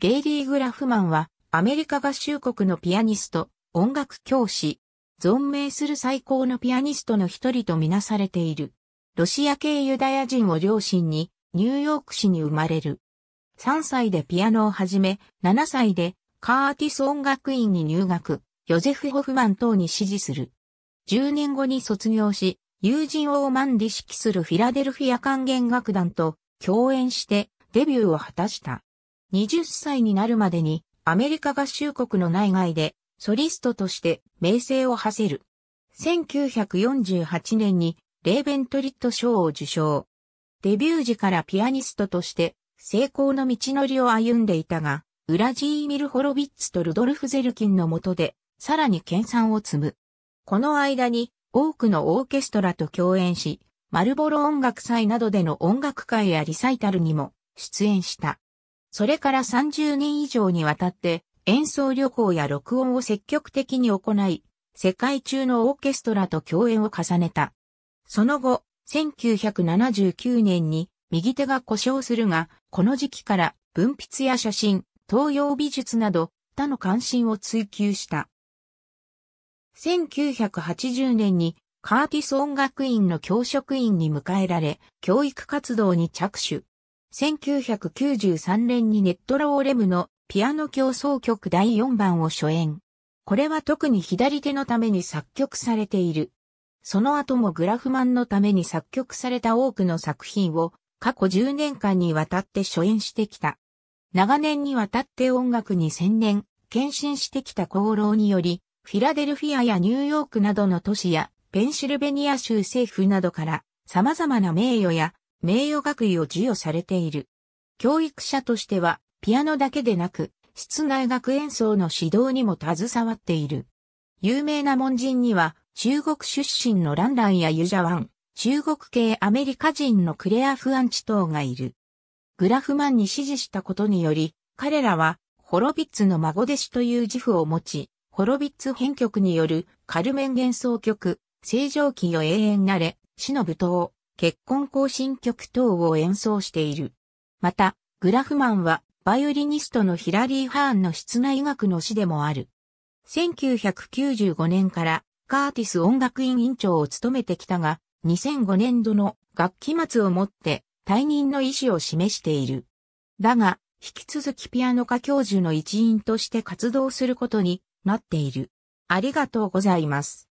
ゲイリー・グラフマンは、アメリカ合衆国のピアニスト、音楽教師、存命する最高のピアニストの一人とみなされている。ロシア系ユダヤ人を両親に、ニューヨーク市に生まれる。3歳でピアノを始め、7歳でカーティス音楽院に入学、ヨゼフ・ホフマン等に支持する。10年後に卒業し、友人オーマンで指揮するフィラデルフィア管弦楽団と共演してデビューを果たした。20歳になるまでにアメリカ合衆国の内外でソリストとして名声を馳せる。1948年にレーベントリット賞を受賞。デビュー時からピアニストとして成功の道のりを歩んでいたが、ウラジーミル・ホロビッツとルドルフ・ゼルキンの下で、さらに研鑽を積む。この間に多くのオーケストラと共演し、マルボロ音楽祭などでの音楽会やリサイタルにも出演した。それから30年以上にわたって演奏旅行や録音を積極的に行い、世界中のオーケストラと共演を重ねた。その後、1979年に右手が故障するが、この時期から文筆や写真、東洋美術など他の関心を追求した。1980年にカーティス音楽院の教職員に迎えられ、教育活動に着手。1993年にネットローレムのピアノ競争曲第4番を初演。これは特に左手のために作曲されている。その後もグラフマンのために作曲された多くの作品を過去10年間にわたって初演してきた。長年にわたって音楽に専念、献身してきた功労により、フィラデルフィアやニューヨークなどの都市やペンシルベニア州政府などから様々な名誉や名誉学位を授与されている。教育者としては、ピアノだけでなく、室内学演奏の指導にも携わっている。有名な門人には、中国出身のランランやユジャワン、中国系アメリカ人のクレア・フアンチ等がいる。グラフマンに支持したことにより、彼らは、ホロビッツの孫弟子という自負を持ち、ホロビッツ編曲によるカルメン幻想曲、正常期よ永遠なれ、死の舞踏、結婚行進曲等を演奏している。また、グラフマンは、バイオリニストのヒラリー・ハーンの室内楽の師でもある。1995年からカーティス音楽院院長を務めてきたが、2005年度の学期末をもって退任の意思を示している。だが、引き続きピアノ科教授の一員として活動することになっている。ありがとうございます。